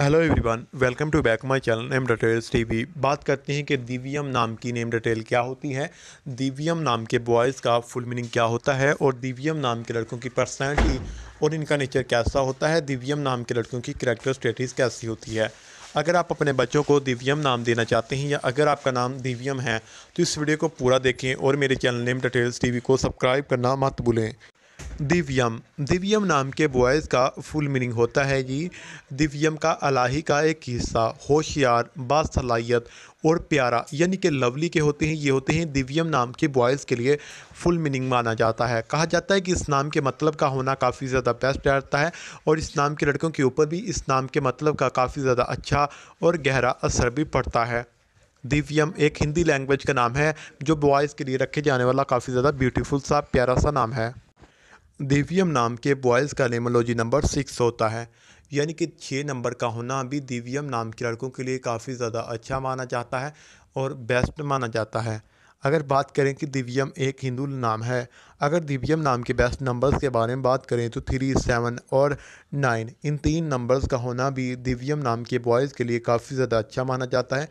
hello everyone welcome to back my channel name details TV बात करते हैं कि दिव्यम नाम की नेम डिटेल क्या होती है दिव्यम नाम के बॉयज़ का फुल मीनिंग क्या होता है और दिव्यम नाम के लड़कों की पर्सनैलिटी और इनका नेचर कैसा होता है दिव्यम नाम के लड़कों की करेक्टर स्टेटिस कैसी होती है अगर आप अपने बच्चों को दिव्यम नाम देना चाहते हैं या अगर आपका नाम दिव्यम है तो इस वीडियो को पूरा देखें और मेरे चैनल नेम डिटेल्स टी को सब्सक्राइब करना मत भूलें दिव्यम दिव्यम नाम के बॉयज़ का फुल मीनिंग होता है जी दिव्यम का अलाही का एक हिस्सा होशियार बासलाहियत और प्यारा यानी कि लवली के होते हैं ये होते हैं दिव्यम नाम के बॉयज़ के लिए फुल मीनिंग माना जाता है कहा जाता है कि इस नाम के मतलब का होना काफ़ी ज़्यादा बेस्ट रहता है और इस नाम के लड़कों के ऊपर भी इस नाम के मतलब का काफ़ी ज़्यादा अच्छा और गहरा असर भी पड़ता है दिव्यम एक हिंदी लैंग्वेज का नाम है जो बॉयज़ के लिए रखे जाने वाला काफ़ी ज़्यादा ब्यूटीफुल सा प्यारा सा नाम है दिव्यम नाम के बॉयज़ का नेमोलॉजी नंबर सिक्स होता है यानी कि छः नंबर का होना भी दिव्यम नाम के लड़कों के लिए काफ़ी ज़्यादा अच्छा माना जाता है और बेस्ट माना जाता है अगर बात करें कि दिव्यम एक हिंदू नाम है अगर दिव्यम नाम के बेस्ट नंबर्स के बारे में बात करें तो थ्री सेवन और नाइन इन तीन नंबर्स का होना भी दिव्यम नाम के बॉयज़ के लिए काफ़ी ज़्यादा अच्छा माना जाता है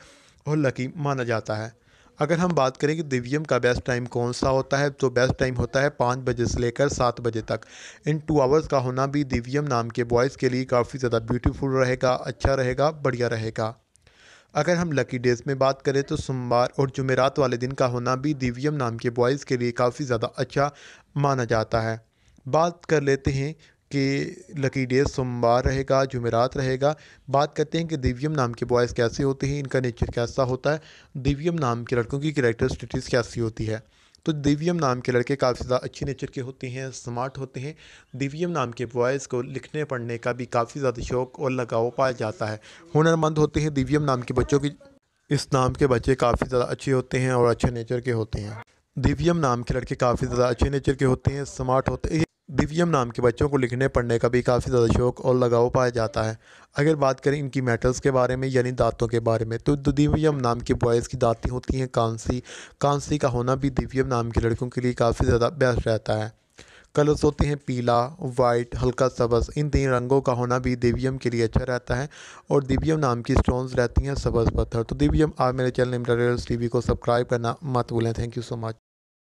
और लकी माना जाता है अगर हम बात करें कि दिव्यम का बेस्ट टाइम कौन सा होता है तो बेस्ट टाइम होता है पाँच बजे से लेकर सात बजे तक इन टू आवर्स का होना भी दिव्यम नाम के बॉयज़ के लिए काफ़ी ज़्यादा ब्यूटीफुल रहेगा अच्छा रहेगा बढ़िया रहेगा अगर हम लकी डेज़ में बात करें तो सोमवार और जुमेरात वाले दिन का होना भी दिव्यम नाम के बॉयज़ के लिए काफ़ी ज़्यादा अच्छा माना जाता है बात कर लेते हैं कि लकी डे सोमवार रहेगा जुमेरात रहेगा बात करते हैं कि दिव्यम नाम के बॉयज़ कैसे होते हैं इनका नेचर कैसा होता है दिव्यम नाम के लड़कों की करेक्टरिस्टिक्स कैसी होती है तो दिव्यम नाम के लड़के काफ़ी ज़्यादा अच्छे नेचर के होते हैं स्मार्ट होते हैं दिव्यम नाम के बॉयज़ को लिखने पढ़ने का भी काफ़ी ज़्यादा शौक़ और लगाव पाया जाता है हुनरमंद होते हैं दिव्यम नाम के बच्चों की इस नाम के बच्चे काफ़ी ज़्यादा अच्छे होते हैं और अच्छे नेचर के होते हैं दिव्यम नाम के लड़के काफ़ी ज़्यादा अच्छे नेचर के होते हैं स्मार्ट होते हैं दिव्यम नाम के बच्चों को लिखने पढ़ने का भी काफ़ी ज़्यादा शौक और लगाव पाया जाता है अगर बात करें इनकी मेटल्स के बारे में यानी दांतों के बारे में तो दिव्यम नाम की बॉयज़ की दांतें होती हैं कांसी कांसी का होना भी दिव्यम नाम के लड़कों के लिए काफ़ी ज़्यादा बेस्ट रहता है कलर्स होते हैं पीला वाइट हल्का सबज इन तीन रंगों का होना भी दिव्यम के लिए अच्छा रहता है और दिव्यम नाम की स्टोन्स रहती हैं सबज पत्थर तो दिव्यम आप मेरे चैनल टी वी को सब्सक्राइब करना मत भूलें थैंक यू सो मच